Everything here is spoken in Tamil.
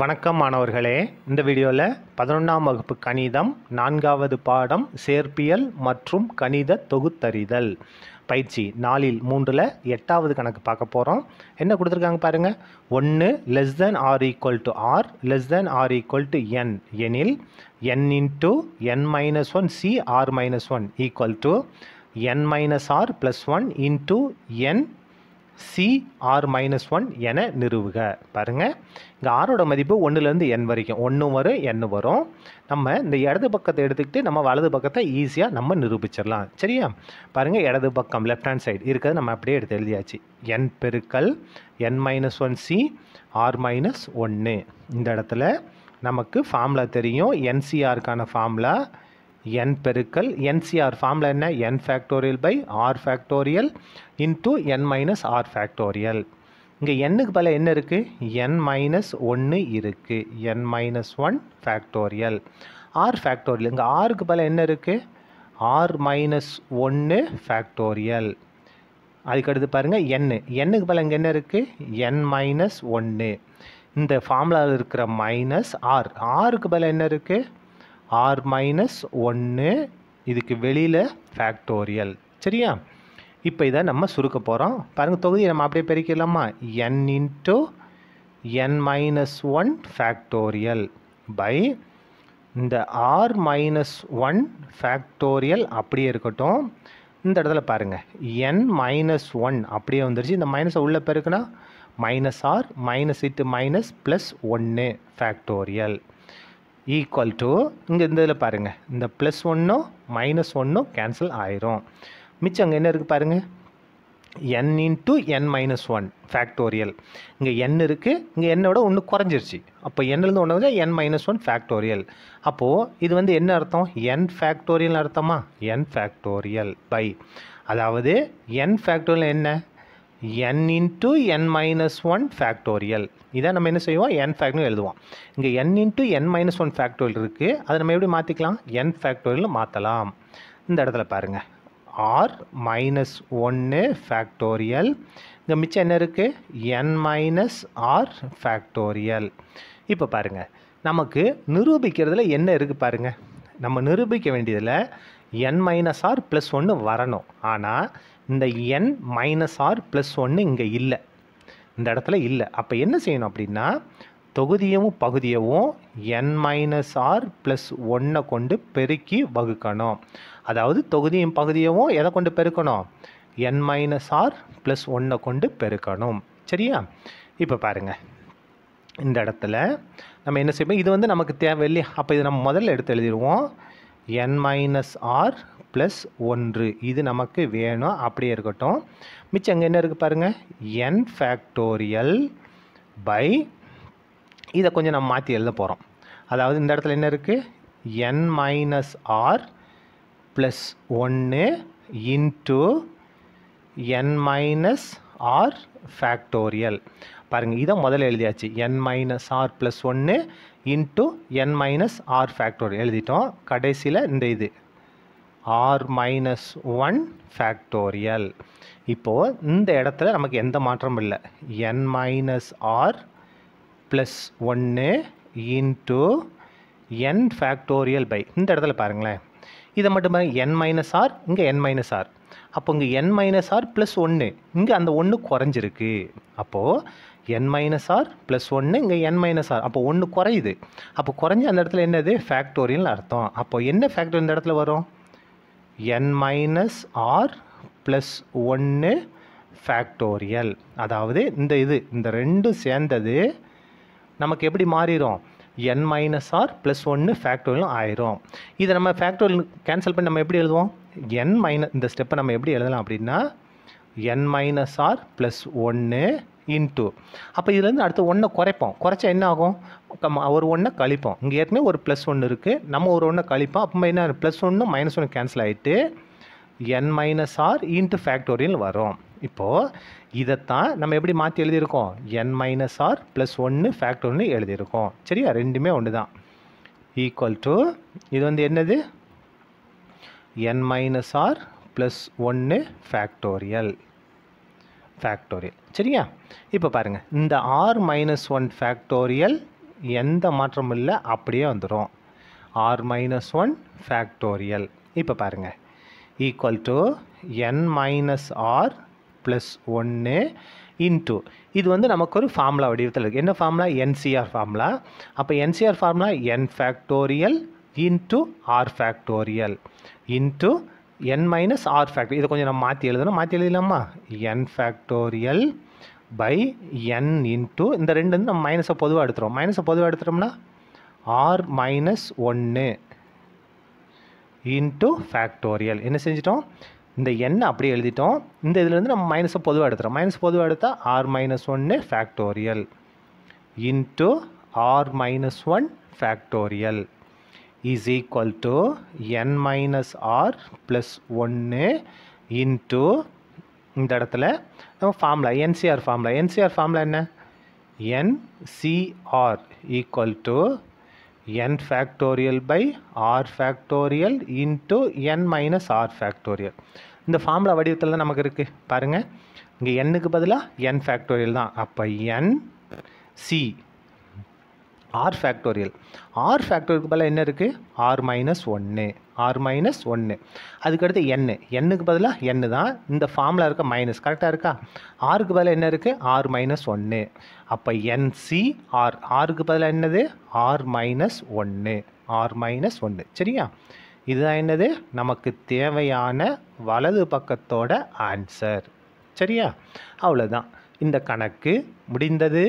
வணக்கம் மாணவர்களே இந்த வீடியோவில் பதினொன்றாம் வகுப்பு கணிதம் நான்காவது பாடம் சேர்ப்பியல் மற்றும் கணித தொகுத்தறிதல் பயிற்சி நாலில் மூன்றில் எட்டாவது கணக்கு பார்க்க போகிறோம் என்ன கொடுத்துருக்காங்க பாருங்கள் ஒன்று less than or equal to r less than or equal to n எனில் n into n minus one C r minus one equal to n minus r plus one into n C r minus one என நிறுவுக பாருங்கள் இங்கே ஆரோட மதிப்பு ஒன்றுலேருந்து என் வரைக்கும் ஒன்று வரும் என் வரும் நம்ம இந்த இடது பக்கத்தை எடுத்துக்கிட்டு நம்ம வலது பக்கத்தை ஈஸியாக நம்ம நிரூபிச்சிடலாம் சரியா பாருங்கள் இடது பக்கம் லெஃப்ட் ஹேண்ட் சைடு இருக்கிறத நம்ம அப்படியே எடுத்து எழுதியாச்சு என் பெருக்கல் n minus one C r minus ஒன்று இந்த இடத்துல நமக்கு ஃபார்முலா தெரியும் என்சிஆருக்கான ஃபார்முலா என் பெருக்கல் என்சிஆர் ஃபார்மில் என்ன n factorial by r factorial into n minus r factorial இங்கே என்னுக்கு பல என்ன இருக்குது என் மைனஸ் ஒன்று இருக்குது n minus one factorial r factorial இங்கே ஆருக்கு பல என்ன இருக்குது ஆர் மைனஸ் ஒன்று ஃபேக்டோரியல் அதுக்கடுத்து பாருங்கள் என்னு எண்ணுக்கு பல இங்கே என்ன இருக்குது என் மைனஸ் ஒன்று இந்த ஃபார்முலாவில் இருக்கிற மைனஸ் ஆர் ஆறுக்கு பல என்ன இருக்குது ஆர் மைனஸ் ஒன்று இதுக்கு வெளியில் ஃபேக்டோரியல் சரியா இப்போ இதை நம்ம சுருக்க போகிறோம் பாருங்கள் தொகுதியை நம்ம அப்படியே பெருக்கலாமா n into n minus one factorial by இந்த ஆர் மைனஸ் ஒன் ஃபேக்டோரியல் அப்படியே இருக்கட்டும் இந்த இடத்துல பாருங்கள் என் மைனஸ் ஒன் அப்படியே வந்துருச்சு இந்த மைனஸை உள்ளே பெருக்குனா minus r minus into minus plus ஒன்று ஃபேக்டோரியல் ஈக்குவல் டு இங்கே இந்த இதில் பாருங்கள் இந்த ப்ளஸ் ஒன்றும் மைனஸ் ஒன்றும் கேன்சல் ஆயிரும் மிச்சம் அங்கே என்ன இருக்குது பாருங்கள் n into n minus one factorial இங்கே என் இருக்குது இங்கே என்னோட ஒன்று குறைஞ்சிருச்சு அப்போ என்னிலேருந்து ஒன்று வந்து என் மைனஸ் ஒன் ஃபேக்டோரியல் அப்போது இது வந்து என்ன அர்த்தம் என் ஃபேக்டோரியல் அர்த்தமா என் ஃபேக்டோரியல் பை அதாவது என் ஃபேக்டோரியல் என்ன n into n minus one factorial இதை நம்ம என்ன செய்வோம் என் ஃபேக்டர் எழுதுவோம் இங்கே n into n minus one factorial இருக்குது அதை நம்ம எப்படி மாற்றிக்கலாம் என் ஃபேக்டோரியல் மாற்றலாம் இந்த இடத்துல பாருங்கள் ஆர் மைனஸ் ஒன்று ஃபேக்டோரியல் இங்கே மிச்சம் என்ன இருக்குது என் மைனஸ் ஆர் ஃபேக்டோரியல் இப்போ பாருங்கள் நமக்கு நிரூபிக்கிறதுல என்ன இருக்குது பாருங்கள் நம்ம நிரூபிக்க வேண்டியதில் என் மைனஸ் ஆர் ப்ளஸ் ஒன்று வரணும் ஆனால் இந்த என் மைனஸ் ஆர் ப்ளஸ் ஒன்று இங்கே இல்லை இந்த இடத்துல இல்லை அப்போ என்ன செய்யணும் அப்படின்னா தொகுதியும் பகுதியவும் என் மைனஸ் ஆர் ப்ளஸ் ஒன்றை கொண்டு பெருக்கி வகுக்கணும் அதாவது தொகுதியும் பகுதியவும் எதை கொண்டு பெருக்கணும் என் மைனஸ் ஆர் ப்ளஸ் ஒன்றை கொண்டு பெருக்கணும் சரியா இப்போ பாருங்கள் இந்த இடத்துல நம்ம என்ன செய்வோம் இது வந்து நமக்கு தேவையில்லையா அப்போ இதை நம்ம முதல்ல எடுத்து எழுதிடுவோம் என் மைனஸ் ஆர் ப்ளஸ் ஒன்று இது நமக்கு வேணும் அப்படியே இருக்கட்டும் மிச்சம் அங்கே என்ன இருக்குது பாருங்கள் என் ஃபேக்டோரியல் பை இதை கொஞ்சம் நம்ம மாற்றி எழுத போகிறோம் அதாவது இந்த இடத்துல என்ன இருக்குது என் மைனஸ் ஆர் ப்ளஸ் ஒன்று into n minus r factorial பாருங்கள் இதை முதல்ல எழுதியாச்சு என் மைனஸ் ஆர் ப்ளஸ் ஒன்று into n minus r factor எழுதிட்டோம் கடைசியில் இந்த இது ஆர் மைனஸ் ஒன் ஃபேக்டோரியல் இப்போது இந்த இடத்துல நமக்கு எந்த மாற்றமும் இல்லை என் மைனஸ் ஆர் ப்ளஸ் ஒன்று இன்ட்டு என் ஃபேக்டோரியல் பை இந்த இடத்துல பாருங்களேன் இதை மட்டும் பாருங்கள் என் மைனஸ் ஆர் இங்கே என் மைனஸ் ஆர் அப்போ இங்கே என் மைனஸ் ஆர் ப்ளஸ் ஒன்று இங்கே அந்த ஒன்று குறைஞ்சிருக்கு அப்போது என் மைனஸ் ஆர் ப்ளஸ் ஒன்று இங்கே என் மைனஸ் ஆர் அப்போ ஒன்று குறையுது அப்போ குறைஞ்சி அந்த இடத்துல என்னது ஃபேக்டோரியல் அர்த்தம் அப்போ என்ன ஃபேக்டோரியல் இந்த இடத்துல வரும் என் மைனஸ் ஆர் ப்ளஸ் ஒன்று ஃபேக்டோரியல் அதாவது இந்த இது இந்த ரெண்டும் சேர்ந்தது நமக்கு எப்படி மாறிடும் என் மைனஸ் ஆர் ப்ளஸ் ஒன்று ஃபேக்டோரியலும் ஆயிரும் இதை நம்ம ஃபேக்டோரியல் கேன்சல் பண்ணி நம்ம எப்படி எழுதுவோம் என் மைனஸ் இந்த ஸ்டெப்பை நம்ம எப்படி எழுதலாம் அப்படின்னா என் மைனஸ் ஆர் ப்ளஸ் ஒன்று இன்ட்டு அப்போ இதுலேருந்து அடுத்து ஒன்றை குறைப்போம் குறைச்சா என்ன ஆகும் ஒரு ஒன்றை கழிப்போம் இங்கே ஏற்கனவே ஒரு ப்ளஸ் ஒன்று இருக்குது நம்ம ஒரு ஒன்றை கழிப்போம் அப்போ என்ன ப்ளஸ் ஒன்று மைனஸ் ஒன்று கேன்சல் ஆகிட்டு n minus r into factorial வரும் இப்போது இதைத்தான் நம்ம எப்படி மாற்றி எழுதியிருக்கோம் என் மைனஸ் ஆர் ப்ளஸ் ஒன்று ஃபேக்டர்னு எழுதியிருக்கோம் சரியா ரெண்டுமே ஒன்று தான் ஈக்குவல் டு இது வந்து என்னது என் மைனஸ் ஆர் ப்ளஸ் ஒன்று ஃபேக்டோரியல் ஃபேக்டோரியல் சரியா இப்போ பாருங்கள் இந்த ஆர் மைனஸ் ஒன் ஃபேக்டோரியல் எந்த மாற்றமும் இல்லை அப்படியே வந்துடும் ஆர் மைனஸ் ஒன் ஃபேக்டோரியல் இப்போ பாருங்கள் equal to n minus r plus ஒன்று இன்டூ இது வந்து நமக்கு ஒரு ஃபார்முலா வடிவத்தில் இருக்குது என்ன ஃபார்முலா என்சிஆர் ஃபார்முலா அப்போ n C r formula n factorial into r factorial into n minus r factor இதை கொஞ்சம் நம்ம மாற்றி எழுதணும் மாற்றி எழுதலாமா n factorial by n into இந்த ரெண்டு வந்து நம்ம மைனஸை பொதுவாக எடுத்துகிறோம் மைனஸை பொதுவாக எடுத்துட்டோம்னா ஆர் மைனஸ் ஒன்று இன்ட்டு ஃபேக்டோரியல் என்ன செஞ்சிட்டோம் இந்த எண்ணை அப்படியே எழுதிட்டோம் இந்த இதுலேருந்து நம்ம மைனஸை பொதுவாக எடுத்துகிறோம் மைனஸ் பொதுவாக எடுத்தால் ஆர் மைனஸ் ஒன்று factorial into r minus one factorial is equal to n minus r plus ஒன்று into இந்த இடத்துல நம்ம formula n C r formula n C r formula என்ன n C r equal to n factorial by r factorial into n minus r factorial இந்த ஃபார்முலா வடிவத்தில் தான் நமக்கு இருக்குது பாருங்கள் இங்கே என்னுக்கு பதிலாக என் ஃபேக்டோரியல் தான் அப்போ n C r factorial r ஃபேக்டோருக்கு பதிலாக என்ன இருக்குது ஆர் மைனஸ் ஒன்று ஆர் மைனஸ் ஒன்று அதுக்கடுத்து என்னு எண்ணுக்கு பதிலாக எண்ணு தான் இந்த ஃபார்மில் இருக்க மைனஸ் கரெக்டாக இருக்கா ஆறுக்கு பதிலாக என்ன இருக்குது ஆர் மைனஸ் ஒன்று அப்போ என்சி ஆர் ஆருக்கு பதிலாக என்னது ஆர் மைனஸ் ஒன்று ஆர் மைனஸ் ஒன்று சரியா இதுதான் என்னது நமக்கு தேவையான வலது பக்கத்தோட ஆன்சர் சரியா அவ்வளோதான் இந்த கணக்கு முடிந்தது